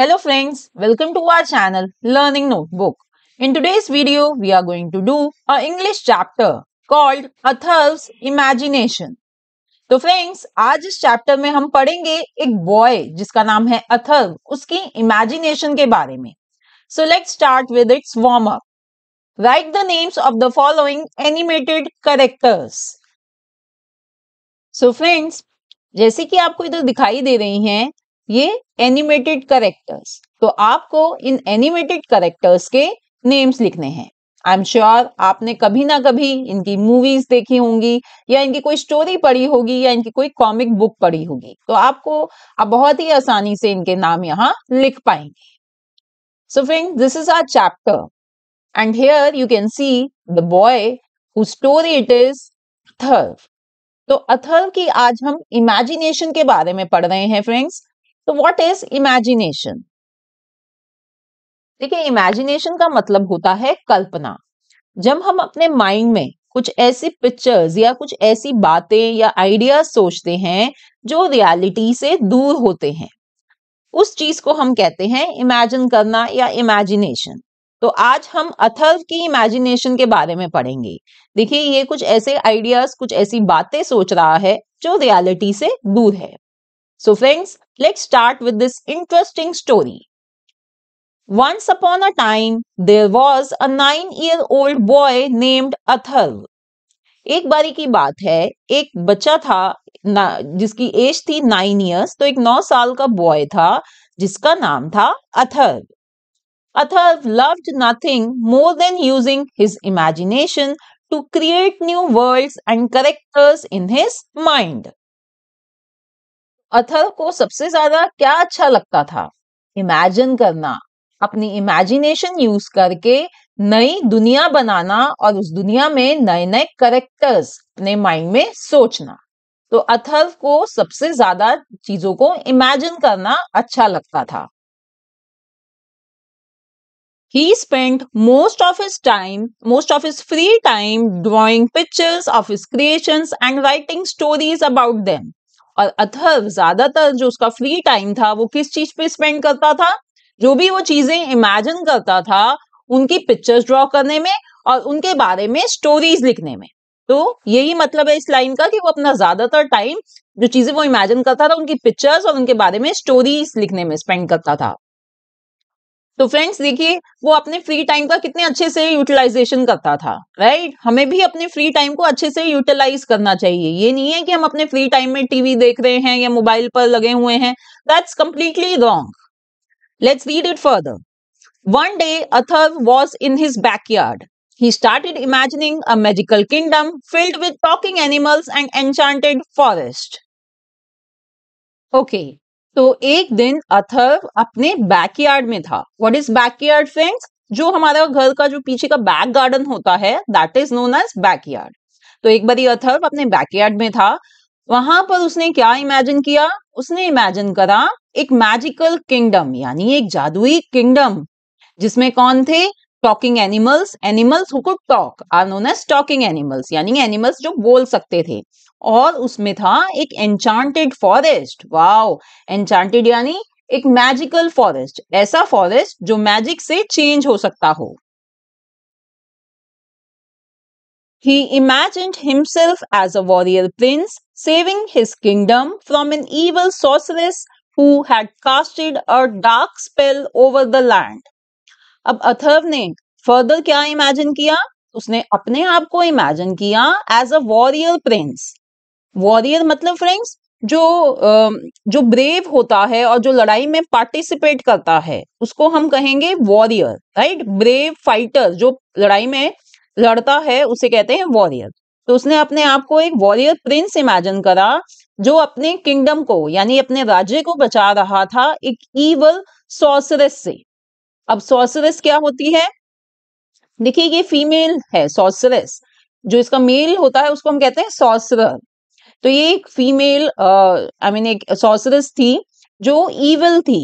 Hello friends, welcome to our channel Learning Notebook. In today's video, we are going to do a English chapter called Athurv's Imagination. तो friends आज इस chapter में हम पढ़ेंगे एक boy जिसका नाम है अथर्व उसकी इमेजिनेशन के बारे में so let's start with its warm up write the names of the following animated characters so friends जैसे कि आपको इधर दिखाई दे रही हैं ये एनिमेटेड करेक्टर्स तो आपको इन एनिमेटेड करेक्टर्स के नेम्स लिखने हैं आई एम श्योर आपने कभी ना कभी इनकी मूवीज देखी होंगी या इनकी कोई स्टोरी पढ़ी होगी या इनकी कोई कॉमिक बुक पढ़ी होगी तो आपको आप बहुत ही आसानी से इनके नाम यहाँ लिख पाएंगे so friend this is our chapter and here you can see the boy who story it is Atharva तो अथर्व की आज हम इमेजिनेशन के बारे में पढ़ रहे हैं फ्रेंड्स तो व्हाट इज इमेजिनेशन देखिए इमेजिनेशन का मतलब होता है कल्पना जब हम अपने माइंड में कुछ ऐसी पिक्चर्स या कुछ ऐसी बातें या आइडियाज सोचते हैं जो रियलिटी से दूर होते हैं उस चीज को हम कहते हैं इमेजिन करना या इमेजिनेशन तो आज हम अथर्व की इमेजिनेशन के बारे में पढ़ेंगे देखिए ये कुछ ऐसे आइडियाज कुछ ऐसी बातें सोच रहा है जो रियलिटी से दूर है So friends, let's start with this interesting story. Once upon a time, there was a nine-year-old boy named Atharv. एक बारी की बात है एक बच्चा था ना जिसकी एज थी नाइन इयर्स तो एक नौ साल का बॉय था जिसका नाम था Atharva Atharva loved nothing more than using his imagination to create new worlds and characters in his mind Athar को सबसे ज्यादा क्या अच्छा लगता था इमेजिन करना अपनी इमेजिनेशन यूज करके नई दुनिया बनाना और उस दुनिया में नए नए करेक्टर्स अपने माइंड में सोचना तो अथर्व को सबसे ज्यादा चीजों को इमेजिन करना अच्छा लगता था he spend most of his time most of his free time drawing pictures of his creation and writing stories about them. और ज्यादातर जो उसका फ्री टाइम था वो किस चीज पे स्पेंड करता था जो भी वो चीजें इमेजिन करता था उनकी पिक्चर्स ड्रॉ करने में और उनके बारे में स्टोरीज लिखने में तो यही मतलब है इस लाइन का कि वो अपना ज्यादातर टाइम जो चीजें वो इमेजिन करता था उनकी पिक्चर्स और उनके बारे में स्टोरीज लिखने में स्पेंड करता था तो फ्रेंड्स देखिए वो अपने फ्री टाइम का कितने अच्छे से यूटिलाइजेशन करता था राइट हमें भी अपने फ्री टाइम को अच्छे से यूटिलाइज करना चाहिए ये नहीं है कि हम अपने फ्री टाइम में टीवी देख रहे हैं या मोबाइल पर लगे हुए हैं that's completely wrong let's read it further one day Atharva was in his backyard He started imagining a magical kingdom filled with talking animals and enchanted forest. Okay, तो एक दिन अथर्व अपने बैकयार्ड में था व्हाट इज बैकयार्ड फ्रेंड्स जो हमारा घर का जो पीछे का बैक गार्डन होता है that is known as backyard तो एक बार अथर्व अपने बैकयार्ड में था वहां पर उसने क्या इमेजिन किया उसने इमेजिन करा एक मैजिकल किंगडम यानी एक जादुई किंगडम जिसमें कौन थे talking animals animals who could talk are known as talking animals यानी एनिमल्स जो बोल सकते थे और उसमें था एक एन्चांटेड फॉरेस्ट वाओ एन्चांटेड यानी एक मैजिकल फॉरेस्ट ऐसा फॉरेस्ट जो मैजिक से चेंज हो सकता हो He imagined himself as a warrior prince saving his kingdom from an evil sorceress who had casted a dark spell over the land. अब अथर्व ने फर्दर क्या इमेजिन किया उसने अपने आप को इमेजिन किया as a warrior prince warrior मतलब फ्रेंड्स जो जो ब्रेव होता है और जो लड़ाई में पार्टिसिपेट करता है उसको हम कहेंगे वॉरियर राइट ब्रेव फाइटर जो लड़ाई में लड़ता है उसे कहते हैं वॉरियर तो उसने अपने आप को एक वॉरियर प्रिंस इमेजिन करा जो अपने किंगडम को यानी अपने राज्य को बचा रहा था एक ईवल सोसरस से अब सोसरस क्या होती है देखिए ये फीमेल है सोसरस जो इसका मेल होता है उसको हम कहते हैं सोसर तो ये एक फीमेल आई मीन एक सोसरस थी जो ईवल थी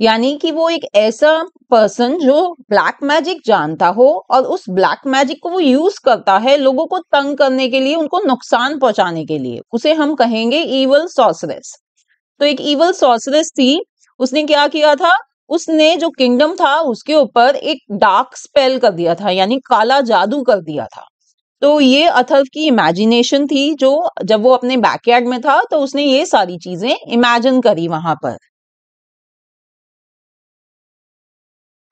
यानी कि वो एक ऐसा पर्सन जो ब्लैक मैजिक जानता हो और उस ब्लैक मैजिक को वो यूज करता है लोगों को तंग करने के लिए उनको नुकसान पहुंचाने के लिए उसे हम कहेंगे ईवल सॉसरेस तो एक ईवल सॉसरेस थी उसने क्या किया था उसने जो किंगडम था उसके ऊपर एक डार्क स्पेल कर दिया था यानी काला जादू कर दिया था तो ये अथर्व की इमेजिनेशन थी जो जब वो अपने बैकयार्ड में था तो उसने ये सारी चीजें इमेजिन करी वहां पर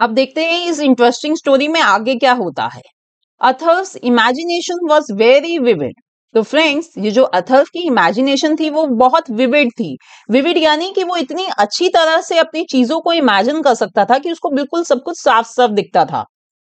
अब देखते हैं इस इंटरेस्टिंग स्टोरी में आगे क्या होता है Atharva imagination was very vivid तो फ्रेंड्स ये जो अथर्व की इमेजिनेशन थी वो बहुत विविड थी विविड यानी कि वो इतनी अच्छी तरह से अपनी चीजों को इमेजिन कर सकता था कि उसको बिल्कुल सब कुछ साफ साफ दिखता था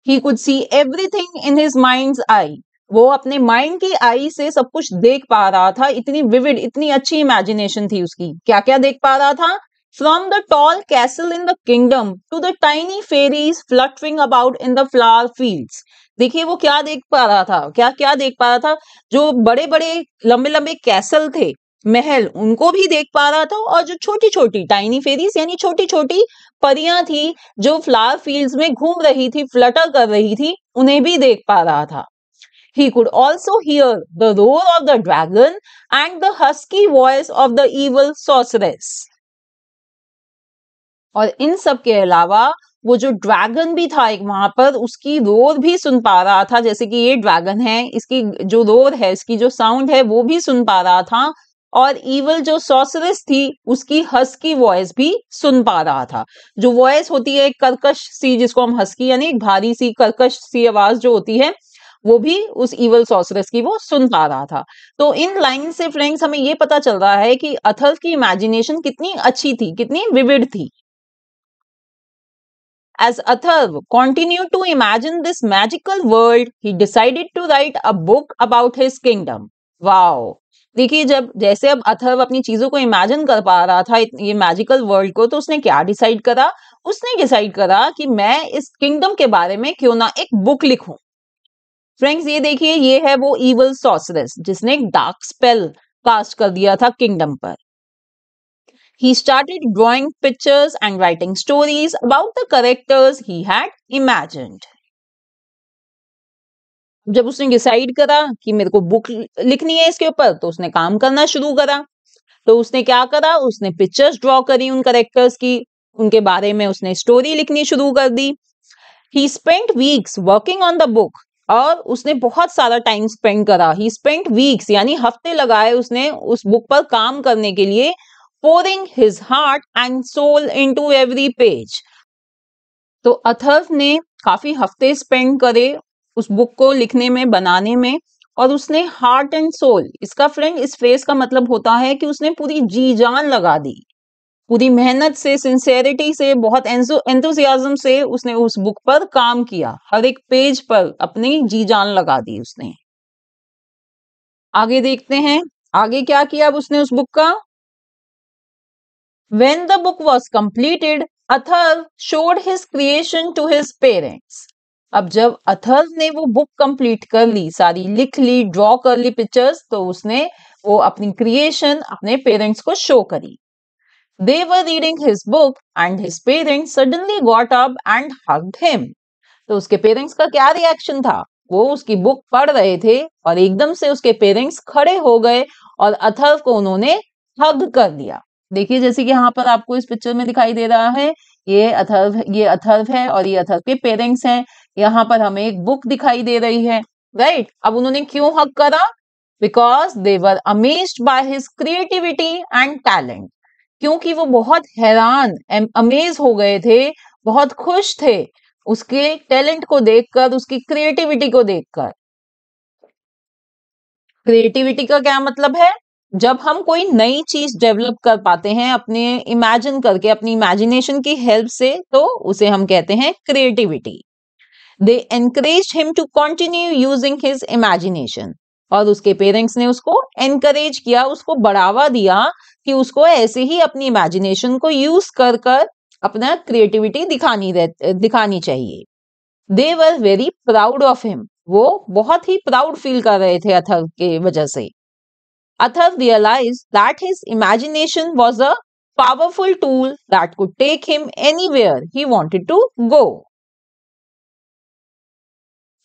he could see everything in his mind I वो अपने माइंड की आई से सब कुछ देख पा रहा था इतनी विविड इतनी अच्छी इमेजिनेशन थी उसकी क्या क्या देख पा रहा था from the tall castle in the kingdom to the tiny fairies fluttering about in the flower fields देखिए वो क्या देख पा रहा था क्या क्या देख पा रहा था जो बड़े बड़े लंबे लंबे कैसल थे महल उनको भी देख पा रहा था और जो छोटी छोटी टाइनी फेरीज यानी छोटी छोटी परियां थी जो फ्लावर फील्ड्स में घूम रही थी फ्लटर कर रही थी उन्हें भी देख पा रहा था He could also hear the roar of the dragon and the husky voice of the evil sorceress. और इन सब के अलावा वो जो ड्रैगन भी था एक वहां पर उसकी रोर भी सुन पा रहा था जैसे कि ये ड्रैगन है इसकी जो रोर है इसकी जो साउंड है वो भी सुन पा रहा था और इवल जो सॉसरस थी उसकी हस्की वॉइस भी सुन पा रहा था जो वॉइस होती है कर्कश सी जिसको हम हस्की यानी एक भारी सी कर्कश सी आवाज जो होती है वो भी उस इवल सॉसरस की वो सुन पा रहा था तो इन लाइन से फ्रेंड्स हमें ये पता चल रहा है कि अथर्व की इमेजिनेशन कितनी अच्छी थी कितनी विविड थी As Atharv continued to imagine this magical world, he decided to write a book about his kingdom. Wow! देखिए जब जैसे अब अथर्व अपनी चीजों को इमेजिन कर पा रहा था ये मैजिकल वर्ल्ड को तो उसने क्या डिसाइड करा उसने डिसाइड करा कि मैं इस किंगडम के बारे में क्यों ना एक बुक लिखूं फ्रेंड्स ये देखिए ये है वो ईवल सॉसरस जिसने डार्क स्पेल कास्ट कर दिया था किंगडम पर he started drawing pictures and writing stories about the characters he had imagined. जब उसने डिसाइड करा कि मेरे को बुक लिखनी है इसके ऊपर तो उसने काम करना शुरू करा तो उसने क्या करा उसने पिक्चर्स ड्रॉ करी उन करेक्टर्स की उनके बारे में उसने स्टोरी लिखनी शुरू कर दी he spent weeks working on the book और उसने बहुत सारा टाइम स्पेंड करा ही स्पेंट वीक्स यानी हफ्ते लगाए उसने उस बुक पर काम करने के लिए pouring his heart and soul into every page तो अथर्व ने काफी हफ्ते स्पेंड करे उस बुक को लिखने में बनाने में और उसने हार्ट एंड सोल इसका फ्रेंड इस फ्रेज का मतलब होता है कि उसने पूरी जी जान लगा दी पूरी मेहनत से सिंसेरिटी से बहुत एंथुजियाज्म से उसने उस बुक पर काम किया हर एक पेज पर अपनी जी जान लगा दी उसने आगे देखते हैं आगे क्या किया अब उसने उस बुक का when the book was completed Athar showed his creation to his parents अब जब अथर ने वो बुक कंप्लीट कर ली सारी लिख ली ड्रॉ कर ली पिक्चर्स तो उसने वो अपनी क्रिएशन अपने पेरेंट्स को शो करी They were reading his book and his parents suddenly got up and hugged him. तो उसके पेरेंट्स का क्या रिएक्शन था वो उसकी बुक पढ़ रहे थे और एकदम से उसके पेरेंट्स खड़े हो गए और अथर्व को उन्होंने हग कर दिया देखिए जैसे कि यहाँ पर आपको इस पिक्चर में दिखाई दे रहा है ये अथर्व ये अथर्व है और ये अथर्व के पेरेंट्स हैं यहाँ पर हमें एक बुक दिखाई दे रही है राइट अब उन्होंने क्यों हग करा because they were amazed by his creativity and talent क्योंकि वो बहुत हैरान अमेज हो गए थे बहुत खुश थे उसके टैलेंट को देखकर उसकी क्रिएटिविटी को देखकर क्रिएटिविटी का क्या मतलब है जब हम कोई नई चीज डेवलप कर पाते हैं अपने इमेजिन करके अपनी इमेजिनेशन की हेल्प से तो उसे हम कहते हैं creativity they encourage him to continue using his imagination और उसके पेरेंट्स ने उसको एनकरेज किया उसको बढ़ावा दिया कि उसको ऐसे ही अपनी इमेजिनेशन को यूज कर कर अपना क्रिएटिविटी दिखानी दिखानी चाहिए they were very proud of him वो बहुत ही प्राउड फील कर रहे थे अथर के वजह से Athar realize that his imagination was a powerful tool that could take him anywhere he wanted to go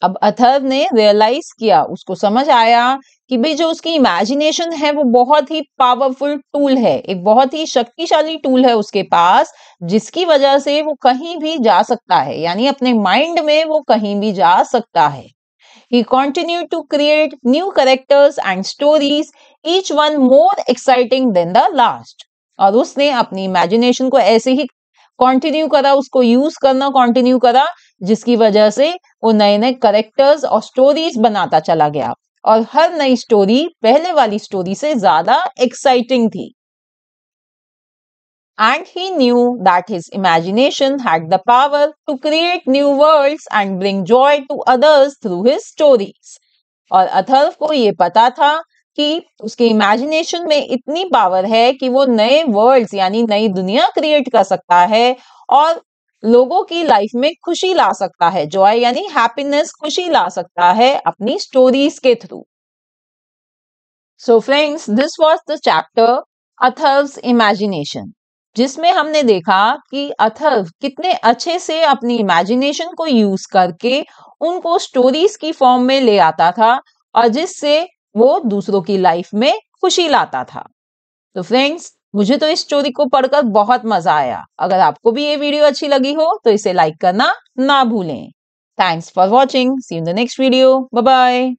अब अथर्व ने रियलाइज किया उसको समझ आया कि भाई जो उसकी इमेजिनेशन है वो बहुत ही पावरफुल टूल है एक बहुत ही शक्तिशाली टूल है उसके पास जिसकी वजह से वो कहीं भी जा सकता है यानी अपने माइंड में वो कहीं भी जा सकता है He continued to create new characters and stories, each one more exciting than the last. और उसने अपनी इमेजिनेशन को ऐसे ही कंटिन्यू करा उसको यूज करना कंटिन्यू करा जिसकी वजह से वो नए नए करेक्टर्स और स्टोरीज बनाता चला गया और हर नई स्टोरी पहले वाली स्टोरी से ज्यादा एक्साइटिंग थी and he knew that his imagination had the power to create new worlds and bring joy to others through his stories. और अथर्व को ये पता था कि उसके इमेजिनेशन में इतनी पावर है कि वो नए वर्ल्ड्स यानी नई दुनिया क्रिएट कर सकता है और लोगों की लाइफ में खुशी ला सकता है जॉय यानी हैप्पीनेस खुशी ला सकता है अपनी स्टोरीज के through so friends this was the chapter Atharva imagination जिसमें हमने देखा कि अथर्व कितने अच्छे से अपनी इमेजिनेशन को यूज करके उनको स्टोरीज की फॉर्म में ले आता था और जिससे वो दूसरों की लाइफ में खुशी लाता था तो फ्रेंड्स मुझे तो इस स्टोरी को पढ़कर बहुत मजा आया अगर आपको भी ये वीडियो अच्छी लगी हो तो इसे लाइक करना ना भूलें thanks for watching see in the next video bye